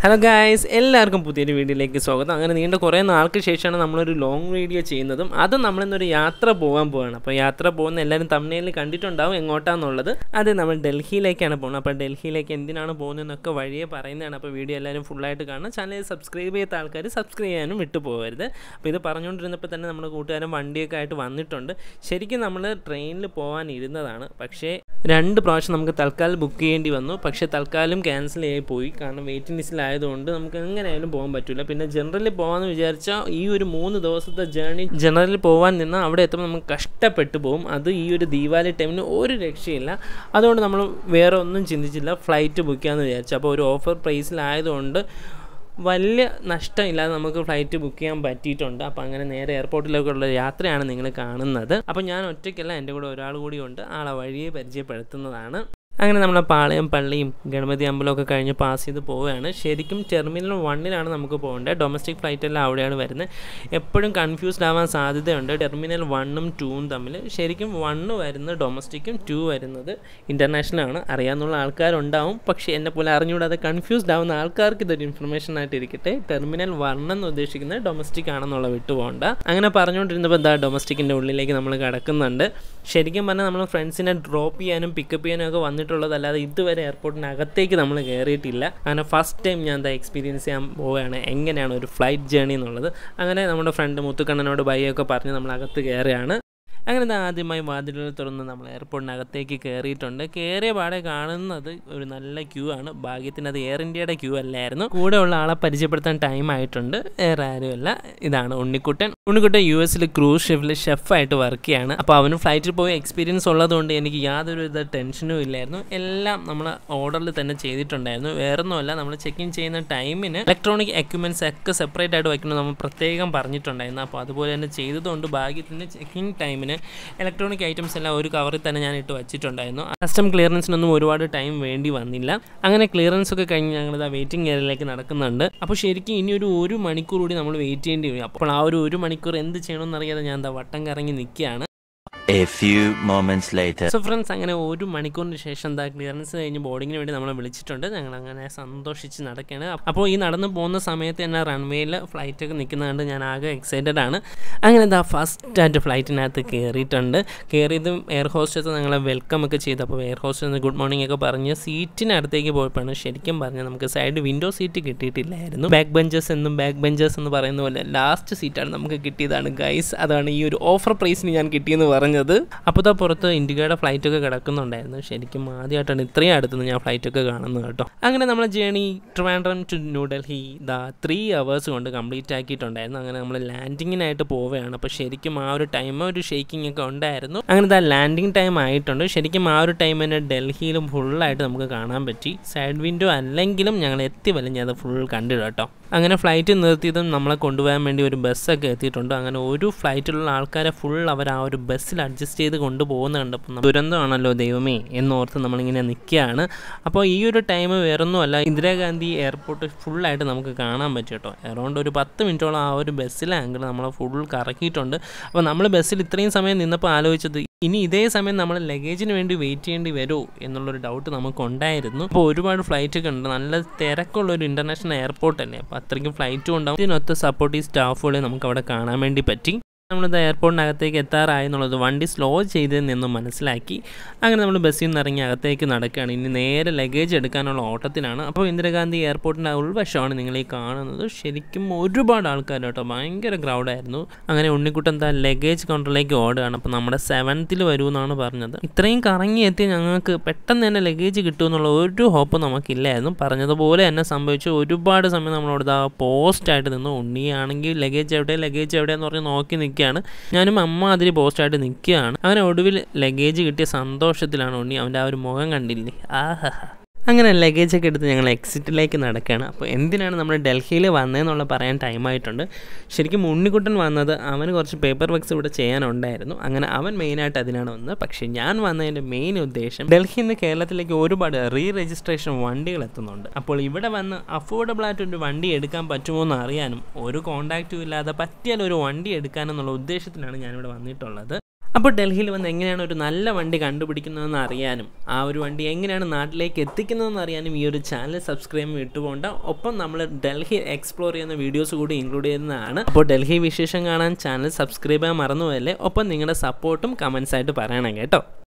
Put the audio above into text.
Hello guys എല്ലാവർക്കും പുതിയൊരു വീഡിയോയിലേക്ക് സ്വാഗതം അങ്ങനെ നീണ്ട കുറേ നാൾക്ക് ശേഷമാണ് നമ്മളൊരു ലോങ് വീഡിയോ ചെയ്യുന്നതും അത് നമ്മളിന്നൊരു യാത്ര പോകാൻ പോവാണ് അപ്പോൾ യാത്ര പോകുന്ന എല്ലാവരും തമിഴ്നയിൽ കണ്ടിട്ടുണ്ടാവും എങ്ങോട്ടാന്നുള്ളത് അത് നമ്മൾ ഡൽഹിയിലേക്കാണ് പോകുന്നത് അപ്പോൾ ഡൽഹിയിലേക്ക് എന്തിനാണ് പോകുന്നതെന്നൊക്കെ വഴിയെ പറയുന്നതാണ് അപ്പോൾ വീഡിയോ എല്ലാവരും ഫുള്ളായിട്ട് കാണണം ചാനൽ സബ്സ്ക്രൈബ് ചെയ്ത ആൾക്കാർ സബ്സ്ക്രൈബ് ചെയ്യാനും വിട്ടു പോകരുത് അപ്പോൾ ഇത് പറഞ്ഞുകൊണ്ടിരുന്നപ്പോൾ തന്നെ നമ്മുടെ കൂട്ടുകാരൻ വണ്ടിയൊക്കെ ആയിട്ട് വന്നിട്ടുണ്ട് ശരിക്കും നമ്മൾ ട്രെയിനിൽ പോകാൻ ഇരുന്നതാണ് പക്ഷേ രണ്ട് പ്രാവശ്യം നമുക്ക് തൽക്കാലം ബുക്ക് ചെയ്യേണ്ടി വന്നു പക്ഷേ തൽക്കാലം ക്യാൻസൽ ആയി പോയി കാരണം വെയിറ്റിംഗ് ലിസ്റ്റിൽ ആയതുകൊണ്ട് നമുക്ക് എങ്ങനെയായാലും പോകാൻ പറ്റില്ല പിന്നെ ജനറലിൽ പോകാമെന്ന് വിചാരിച്ചാൽ ഈ ഒരു മൂന്ന് ദിവസത്തെ ജേർണി ജനറലിൽ പോകാൻ നിന്ന് അവിടെ എത്തുമ്പോൾ നമുക്ക് കഷ്ടപ്പെട്ടു പോകും അത് ഈ ഒരു ദീപാവലി ടൈമിന് ഒരു രക്ഷയില്ല അതുകൊണ്ട് നമ്മൾ വേറെ ഒന്നും ചിന്തിച്ചില്ല ഫ്ലൈറ്റ് ബുക്ക് ചെയ്യാമെന്ന് വിചാരിച്ചു അപ്പോൾ ഒരു ഓഫർ പ്രൈസിലായതുകൊണ്ട് വലിയ നഷ്ടമില്ലാതെ നമുക്ക് ഫ്ലൈറ്റ് ബുക്ക് ചെയ്യാൻ പറ്റിയിട്ടുണ്ട് അപ്പോൾ അങ്ങനെ നേരെ എയർപോർട്ടിലേക്കുള്ള യാത്രയാണ് നിങ്ങൾ കാണുന്നത് അപ്പോൾ ഞാൻ ഒറ്റയ്ക്കല്ല എൻ്റെ കൂടെ ഒരാൾ കൂടി ഉണ്ട് ആളെ വഴിയെ പരിചയപ്പെടുത്തുന്നതാണ് അങ്ങനെ നമ്മൾ പാളയം പള്ളിയും ഗണപതി അമ്പലമൊക്കെ കഴിഞ്ഞ് പാസ് ചെയ്ത് പോവുകയാണ് ശരിക്കും ടെർമിനൽ വണ്ണിലാണ് നമുക്ക് പോകേണ്ടത് ഡൊമസ്റ്റിക് ഫ്ലൈറ്റ് എല്ലാം അവിടെയാണ് വരുന്നത് എപ്പോഴും കൺഫ്യൂസ്ഡ് ആവാൻ സാധ്യതയുണ്ട് ടെർമിനൽ വണ്ണും ടൂവും തമ്മിൽ ശരിക്കും വണ്ണ് വരുന്നത് ഡൊമസ്റ്റിക്കും ടു വരുന്നത് ആണ് അറിയാമെന്നുള്ള ആൾക്കാരുണ്ടാവും പക്ഷേ എന്നെ പോലെ അറിഞ്ഞുകൂടാതെ കൺഫ്യൂസ്ഡ് ആവുന്ന ആൾക്കാർക്ക് ഇതൊരു ഇൻഫർമേഷൻ ആയിട്ട് ഇരിക്കട്ടെ ടെർമിനൽ വണ്ണ് എന്ന് ഉദ്ദേശിക്കുന്നത് ഡൊമസ്റ്റിക് ആണെന്നുള്ള വിട്ടുപോകണ്ട അങ്ങനെ പറഞ്ഞുകൊണ്ടിരുന്നപ്പോൾ എന്താ ഡൊമസ്റ്റിക്കിൻ്റെ ഉള്ളിലേക്ക് നമ്മൾ കിടക്കുന്നുണ്ട് ശരിക്കും പറഞ്ഞാൽ നമ്മൾ ഫ്രണ്ട്സിനെ ഡ്രോപ്പ് ചെയ്യാനും പിക്കപ്പ് ചെയ്യാനും ഒക്കെ വന്നിട്ട് വന്നിട്ടുള്ളത് ഇതുവരെ എയർപോർട്ടിനകത്തേക്ക് നമ്മൾ കയറിയിട്ടില്ല അങ്ങനെ ഫസ്റ്റ് ടൈം ഞാൻ എന്താ എക്സ്പീരിയൻസ് ചെയ്യാൻ പോവുകയാണ് എങ്ങനെയാണ് ഒരു ഫ്ലൈറ്റ് ജേണി എന്നുള്ളത് അങ്ങനെ നമ്മുടെ ഫ്രണ്ട് മുത്തുക്കണ്ണനോട് ബൈ ഒക്കെ പറഞ്ഞ് നമ്മൾ അകത്ത് കയറുകയാണ് അങ്ങനെ ആദ്യമായി വാതിലുകൾ തുറന്ന് നമ്മൾ എയർപോർട്ടിനകത്തേക്ക് കയറിയിട്ടുണ്ട് കയറിയ പാടെ കാണുന്നത് ഒരു നല്ല ക്യൂ ആണ് ഭാഗ്യത്തിന് അത് എയർ ഇന്ത്യയുടെ ക്യൂ അല്ലായിരുന്നു കൂടെ ഉള്ള ആളെ പരിചയപ്പെടുത്താൻ ടൈം ആയിട്ടുണ്ട് വേറെ ആരുമല്ല ഇതാണ് ഉണ്ണിക്കുട്ടൻ ഉണ്ണിക്കുട്ടൻ യു എസിൽ ക്രൂസ് ഷിപ്പിൽ ഷെഫായിട്ട് വർക്ക് ചെയ്യാണ് അപ്പോൾ അവന് ഫ്ലൈറ്റിൽ പോയി എക്സ്പീരിയൻസ് ഉള്ളതുകൊണ്ട് എനിക്ക് യാതൊരു വിധ ടെൻഷനും ഇല്ലായിരുന്നു എല്ലാം നമ്മൾ ഓർഡറിൽ തന്നെ ചെയ്തിട്ടുണ്ടായിരുന്നു വേറെ ഒന്നുമല്ല നമ്മൾ ചെക്ക് ഇൻ ചെയ്യുന്ന ടൈമിന് ഇലക്ട്രോണിക് എക്യുപ്മെൻറ്റ്സ് ഒക്കെ സെപ്പറേറ്റ് ആയിട്ട് വയ്ക്കണമെന്ന് നമ്മൾ പ്രത്യേകം പറഞ്ഞിട്ടുണ്ടായിരുന്നു അപ്പോൾ അതുപോലെ തന്നെ ചെയ്തതുകൊണ്ട് ഭാഗ്യത്തിന് ചെക്കിങ് ടൈമിന് ഇലക്ട്രോണിക് ഐറ്റംസ് എല്ലാം ഒരു കവറിൽ തന്നെ ഞാൻ ഇട്ട് വെച്ചിട്ടുണ്ടായിരുന്നു കസ്റ്റം ക്ലിയറൻസിനൊന്നും ഒരുപാട് ടൈം വേണ്ടി വന്നില്ല അങ്ങനെ ക്ലിയറൻസ് ഒക്കെ കഴിഞ്ഞ് ആ വെയിറ്റിംഗ് ഏരിയയിലേക്ക് നടക്കുന്നുണ്ട് അപ്പോൾ ശരിക്കും ഇനി ഒരു ഒരു മണിക്കൂർ കൂടി നമ്മൾ വെയിറ്റ് ചെയ്യേണ്ടി വരും അപ്പോൾ ആ ഒരു ഒരു മണിക്കൂർ എന്ത് ചെയ്യണമെന്നറിയാതെ ഞാൻ എന്താ വട്ടം കറങ്ങി നിൽക്കുകയാണ് a few moments later. So friends അങ്ങനെ ഒരു മണിക്കൂറിന് ശേഷം എന്താ ക്ലിയറൻസ് കഴിഞ്ഞ് ബോർഡിങ്ങിന് വേണ്ടി നമ്മളെ വിളിച്ചിട്ടുണ്ട് ഞങ്ങൾ അങ്ങനെ സന്തോഷിച്ച് നടക്കുകയാണ് അപ്പോൾ ഈ നടന്നു പോകുന്ന സമയത്ത് തന്നെ റൺവേയിൽ ഫ്ലൈറ്റൊക്കെ നിൽക്കുന്നതുകൊണ്ട് ഞാൻ ആകെ എക്സൈറ്റഡ് ആണ് അങ്ങനെ എന്താ ഫസ്റ്റ് ആയിട്ട് ഫ്ലൈറ്റിനകത്ത് കയറിയിട്ടുണ്ട് കയറിയതും എയർ ഹോസ്റ്റസ് ഞങ്ങളെ വെൽക്കം ഒക്കെ ചെയ്തു അപ്പോൾ എയർ ഹോസ്റ്റസ് ഗുഡ് മോർണിംഗ് ഒക്കെ പറഞ്ഞ് സീറ്റിനടുത്തേക്ക് പോയപ്പോഴാണ് ശരിക്കും പറഞ്ഞ് നമുക്ക് സൈഡ് വിൻഡോ സീറ്റ് കിട്ടിയിട്ടില്ലായിരുന്നു ബാക്ക് ബെഞ്ചസ് എന്നും ബാക്ക് ബെഞ്ചസ് എന്ന് പറയുന്ന പോലെ ലാസ്റ്റ് സീറ്റാണ് നമുക്ക് കിട്ടിയതാണ് ഗൈസ് അതാണ് ഈ ഒരു ഓഫർ പ്രൈസിന് ഞാൻ കിട്ടിയെന്ന് പറഞ്ഞു പറഞ്ഞത് അപ്പോൾ താ പുറത്ത് ഇൻഡിഗയുടെ ഒക്കെ കിടക്കുന്നുണ്ടായിരുന്നു ശരിക്കും ആദ്യമായിട്ടാണ് ഇത്രയും അടുത്തുനിന്ന് ഞാൻ ഫ്ലൈറ്റ് ഒക്കെ കാണുന്നത് കേട്ടോ അങ്ങനെ നമ്മളെ journey Trivandrum to New Delhi the three hours കൊണ്ട് കംപ്ലീറ്റ് ആക്കിയിട്ടുണ്ടായിരുന്നു അങ്ങനെ നമ്മൾ ലാൻഡിങ്ങിനായിട്ട് പോവുകയാണ് അപ്പോൾ ശരിക്കും ആ ഒരു ടൈം ഒരു ഷേക്കിംഗ് ഒക്കെ ഉണ്ടായിരുന്നു അങ്ങനെ ദാ ലാൻഡിങ് ടൈം ആയിട്ടുണ്ട് ശരിക്കും ആ ഒരു ടൈം തന്നെ ഡൽഹിയിലും ഫുള്ളായിട്ട് നമുക്ക് കാണാൻ പറ്റി സൈഡ് വിൻഡോ അല്ലെങ്കിലും ഞങ്ങൾ എത്തി വലിഞ്ഞത് ഫുൾ കണ്ടിട്ടോ അങ്ങനെ ഫ്ലൈറ്റ് നിർത്തിയതും നമ്മളെ കൊണ്ടുപോകാൻ വേണ്ടി ഒരു ബസ്സൊക്കെ എത്തിയിട്ടുണ്ട് അങ്ങനെ ഒരു ഫ്ലൈറ്റിലുള്ള ആൾക്കാരെ ഫുൾ അവർ ആ ഒരു ബസ്സിൽ അഡ്ജസ്റ്റ് ചെയ്ത് കൊണ്ടുപോകുന്ന കണ്ടപ്പോൾ ദുരന്തമാണല്ലോ ദൈവമേ എന്നോർത്ത് നമ്മളിങ്ങനെ നിൽക്കുകയാണ് അപ്പോൾ ഈ ഒരു ടൈം വേറൊന്നുമല്ല ഇന്ദിരാഗാന്ധി എയർപോർട്ട് ഫുള്ളായിട്ട് നമുക്ക് കാണാൻ പറ്റും കേട്ടോ എറൗണ്ട് ഒരു പത്ത് മിനിറ്റോളം ആ ഒരു ബസ്സിലെ ആംഗിൾ നമ്മളെ ഫുൾ കറക്കിയിട്ടുണ്ട് അപ്പോൾ നമ്മൾ ബസ്സിൽ ഇത്രയും സമയം നിന്നപ്പോൾ ആലോചിച്ചത് ഇനി ഇതേ സമയം നമ്മൾ ലഗേജിന് വേണ്ടി വെയിറ്റ് ചെയ്യേണ്ടി വരുമോ എന്നുള്ളൊരു ഡൗട്ട് നമുക്കുണ്ടായിരുന്നു അപ്പോൾ ഒരുപാട് ഫ്ലൈറ്റൊക്കെ ഉണ്ട് നല്ല തിരക്കുള്ള ഒരു ഇൻ്റർനാഷണൽ എയർപോർട്ട് അല്ലേ അപ്പോൾ അത്രയ്ക്കും ഫ്ലൈറ്റും ഉണ്ടാവും ഇതിനൊത്ത സപ്പോർട്ട് ഈ സ്റ്റാഫുകളെ നമുക്ക് അവിടെ കാണാൻ വേണ്ടി പറ്റി നമ്മളിത് എയർപോർട്ടിനകത്തേക്ക് എത്താറായി എന്നുള്ളത് വണ്ടി സ്ലോ ചെയ്തതിൽ നിന്നും മനസ്സിലാക്കി അങ്ങനെ നമ്മൾ ബസ്സിൽ നിന്ന് ഇറങ്ങി അകത്തേക്ക് നടക്കുകയാണ് ഇനി നേരെ ലഗേജ് എടുക്കാനുള്ള ഓട്ടത്തിലാണ് അപ്പോൾ ഇന്ദിരാഗാന്ധി എയർപോർട്ടിൻ്റെ ഉൾവശമാണ് നിങ്ങൾ ഈ കാണുന്നത് ശരിക്കും ഒരുപാട് ആൾക്കാർ കേട്ടോ ഭയങ്കര ക്രൗഡായിരുന്നു അങ്ങനെ ഉണ്ണിക്കുട്ടൻ താ ലഗേജ് കൗണ്ടറിലേക്ക് ഓടുകയാണ് അപ്പോൾ നമ്മുടെ സെവൻത്തിൽ എന്നാണ് പറഞ്ഞത് ഇത്രയും കറങ്ങി എത്തി ഞങ്ങൾക്ക് പെട്ടെന്ന് തന്നെ ലഗേജ് കിട്ടുമെന്നുള്ള ഒരു ഹോപ്പ് നമുക്കില്ലായിരുന്നു പറഞ്ഞതുപോലെ തന്നെ സംഭവിച്ചു ഒരുപാട് സമയം നമ്മളോട് ആ പോസ്റ്റായിട്ട് നിന്ന് ഉണ്ണിയാണെങ്കിൽ ലഗേജ് എവിടെ ലഗേജ് എവിടെയെന്ന് പറഞ്ഞ് നോക്കി നിൽക്കുകയാണ് ഞാനും അമ്മ അതിൽ പോസ്റ്റായിട്ട് നിൽക്കുകയാണ് അവനെ ഒടുവിൽ ലഗേജ് കിട്ടിയ സന്തോഷത്തിലാണ് ഉണ്ണി അവൻ്റെ ആ ഒരു മുഖം കണ്ടില്ലേ ആഹാ അങ്ങനെ ലഗേജൊക്കെ എടുത്ത് ഞങ്ങൾ എക്സിറ്റിലേക്ക് നടക്കുകയാണ് അപ്പോൾ എന്തിനാണ് നമ്മൾ ഡൽഹിയിൽ വന്നതെന്നുള്ള പറയാൻ ടൈമായിട്ടുണ്ട് ശരിക്കും ഉണ്ണിക്കുട്ടൻ വന്നത് അവന് കുറച്ച് പേപ്പർ വർക്ക്സ് ഇവിടെ ചെയ്യാനുണ്ടായിരുന്നു അങ്ങനെ അവൻ മെയിനായിട്ട് അതിനാണ് വന്നത് പക്ഷേ ഞാൻ വന്നതിൻ്റെ മെയിൻ ഉദ്ദേശം ഡൽഹിയിൽ നിന്ന് കേരളത്തിലേക്ക് ഒരുപാട് റീ രജിസ്ട്രേഷൻ വണ്ടികൾ എത്തുന്നുണ്ട് അപ്പോൾ ഇവിടെ വന്ന് അഫോർഡബിൾ ആയിട്ട് ഒരു വണ്ടി എടുക്കാൻ പറ്റുമോ എന്ന് അറിയാനും ഒരു കോൺടാക്റ്റും ഇല്ലാതെ പറ്റിയാലൊരു ഒരു വണ്ടി എടുക്കാനെന്നുള്ള ഉദ്ദേശത്തിനാണ് ഞാനിവിടെ വന്നിട്ടുള്ളത് അപ്പോൾ ഡൽഹിയിൽ വന്ന് എങ്ങനെയാണ് ഒരു നല്ല വണ്ടി കണ്ടുപിടിക്കുന്നതെന്ന് അറിയാനും ആ ഒരു വണ്ടി എങ്ങനെയാണ് നാട്ടിലേക്ക് എത്തിക്കുന്നതെന്ന് അറിയാനും ഈ ഒരു ചാനൽ സബ്സ്ക്രൈബ് ഇട്ടുകൊണ്ട് ഒപ്പം നമ്മൾ ഡൽഹി എക്സ്പ്ലോർ ചെയ്യുന്ന വീഡിയോസ് കൂടി ഇൻക്ലൂഡ് ചെയ്യുന്നതാണ് അപ്പോൾ ഡൽഹി വിശേഷം കാണാൻ ചാനൽ സബ്സ്ക്രൈബ് ചെയ്യാൻ മറന്നുപോയല്ലേ ഒപ്പം നിങ്ങളുടെ സപ്പോർട്ടും കമൻസായിട്ട് ആയിട്ട് പറയണം കേട്ടോ